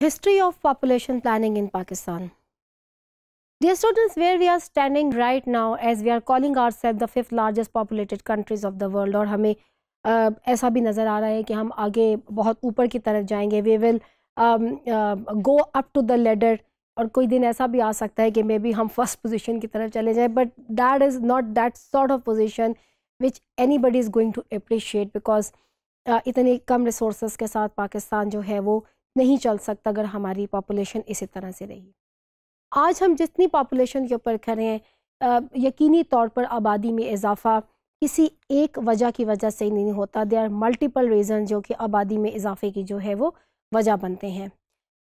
History of Population Planning in Pakistan Dear students, where we are standing right now as we are calling ourselves the fifth largest populated countries of the world और हमें uh, ऐसा भी नज़र आ रहा है कि हम आगे बहुत ऊपर की तरफ जाएंगे we will go up to the ladder और कोई दिन ऐसा भी आ सकता है कि मे बी हम first position की तरफ चले जाएं but that is not that sort of position which anybody is going to appreciate because because इतने कम resources के साथ पाकिस्तान जो है वो नहीं चल सकता अगर हमारी पॉपुलेशन इसी तरह से रही आज हम जितनी पॉपुलेशन के ऊपर खड़े हैं यकीनी तौर पर आबादी में इजाफा किसी एक वजह की वजह से ही नहीं होता दे आर मल्टीपल रीज़न जो कि आबादी में इजाफे की जो है वो वजह बनते हैं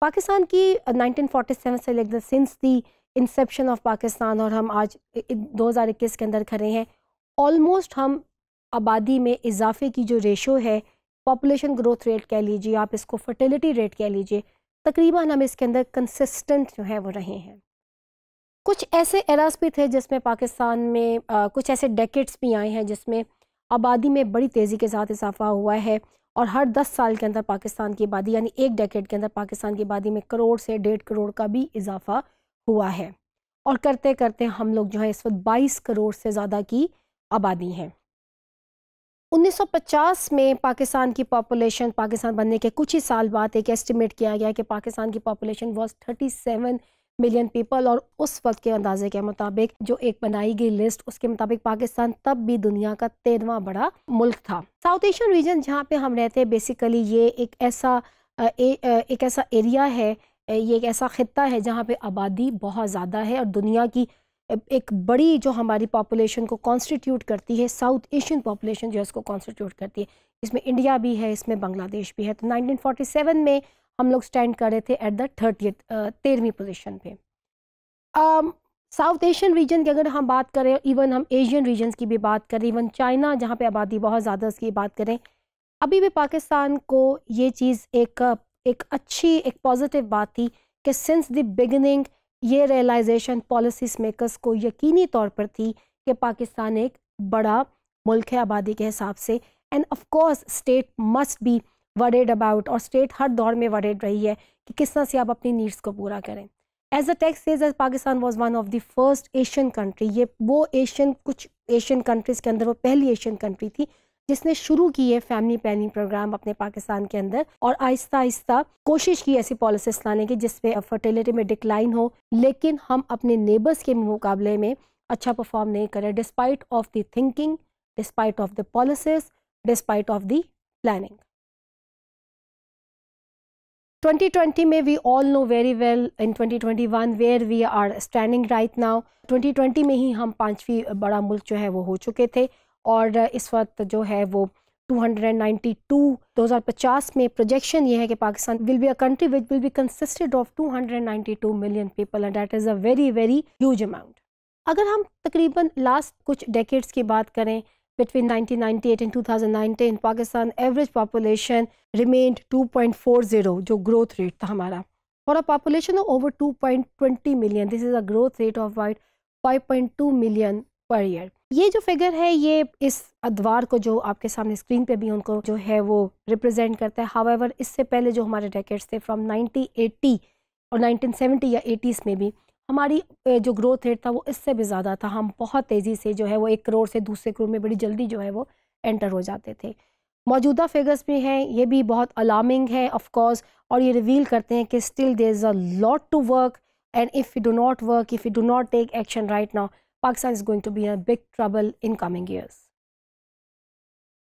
पाकिस्तान की 1947 से लेकर since the inception of Pakistan और हम आज 2021 के अंदर खड़े हैं ऑलमोस्ट हम आबादी में इजाफे की जो रेशो है पॉपुलेशन ग्रोथ रेट कह लीजिए आप इसको फर्टिलिटी रेट कह लीजिए तकरीबन हम इसके अंदर कंसिस्टेंट जो है वो रहे हैं कुछ ऐसे एराज भी थे जिसमें पाकिस्तान में आ, कुछ ऐसे डेकेट्स भी आए हैं जिसमें आबादी में बड़ी तेज़ी के साथ इजाफा हुआ है और हर दस साल के अंदर पाकिस्तान की आबादी यानी एक डेकेट के अंदर पाकिस्तान की आबादी में करोड़ से डेढ़ करोड़ का भी इजाफा हुआ है और करते करते हम लोग जो है इस वक्त बाईस करोड़ से ज़्यादा की आबादी है 1950 में पाकिस्तान की पॉपुलेशन पाकिस्तान बनने के कुछ ही साल बाद एक एस्टिमेट किया गया कि पाकिस्तान की population thirty seven million people और उस वक्त के अंदाजे के मुताबिक जो एक बनाई गई लिस्ट उसके मुताबिक पाकिस्तान तब भी दुनिया का तेरवा बड़ा मुल्क था साउथ एशियन रीजन जहाँ पे हम रहते हैं बेसिकली ये एक ऐसा ए, एक ऐसा एरिया है ये एक ऐसा ख़त्ता है जहाँ पे आबादी बहुत ज़्यादा है और दुनिया की एक बड़ी जो हमारी पॉपुलेशन को कॉन्स्टिट्यूट करती है साउथ एशियन पॉपुलेशन जो है इसको कॉन्स्टिट्यूट करती है इसमें इंडिया भी है इसमें बांग्लादेश भी है तो 1947 में हम लोग स्टैंड कर रहे थे एट द थर्टी तेरहवीं पोजिशन पे साउथ एशियन रीजन की अगर हम बात करें इवन हम एशियन रीजन की भी बात करें इवन चाइना जहाँ पर आबादी बहुत ज़्यादा उसकी बात करें अभी भी पाकिस्तान को ये चीज़ एक एक अच्छी एक पॉजिटिव बात थी कि सिंस द बिगनिंग ये रियलाइजेशन पॉलिसी मेकर्स को यकीनी तौर पर थी कि पाकिस्तान एक बड़ा मुल्क है आबादी के हिसाब से and of course state must be worded about और स्टेट हर दौर में वर्डेड रही है कि किस तरह से आप अपनी नीड्स को पूरा करें as a text says as Pakistan was one of the first Asian country ये वो एशियन कुछ एशियन कंट्रीज़ के अंदर वो पहली एशियन कंट्री थी जिसने शुरू की है फैमिली प्लानिंग प्रोग्राम अपने पाकिस्तान के अंदर और आहिस्ता आहिस्ता कोशिश की ऐसी पॉलिसीज लाने की जिसमें फर्टिलिटी में डिक्लाइन हो लेकिन हम अपने नेबर्स के मुकाबले में अच्छा परफॉर्म नहीं करें despite of the thinking despite of the policies despite of the planning 2020 में we all know very well in 2021 where we are standing right now 2020 में ही हम पांचवी बड़ा मुल्क जो है वो हो चुके थे और इस वक्त जो है वो 292 2050 में प्रोजेक्शन ये है कि Pakistan will be a country which will be consisted of 292 million people and that is a very very huge amount अगर हम तकरीबन लास्ट कुछ डेकेड्स की बात करें between 1998 thousand nineteen Pakistan average population remained 2.40 जो ग्रोथ रेट था हमारा और a population of over 2.20 million this is a growth rate of white 5.2 million per year ये जो फिगर है ये इस अदवार को जो आपके सामने स्क्रीन पे भी उनको जो है वो रिप्रेजेंट करता है हावेवर इससे पहले जो हमारे डेकेट्स थे फ्रॉम 1980 और 1970 या 80s में भी हमारी जो ग्रोथ रेट था वो इससे भी ज़्यादा था हम बहुत तेज़ी से जो है वो एक करोड़ से दूसरे करोड़ में बड़ी जल्दी जो है वो एंटर हो जाते थे मौजूदा फिगर्स भी हैं ये भी बहुत अलार्मिंग है ऑफकोर्स और ये रिवील करते हैं कि still there is a lot to work and if you do not work if you do not take action right now Pakistan is going to be in a big trouble in coming years.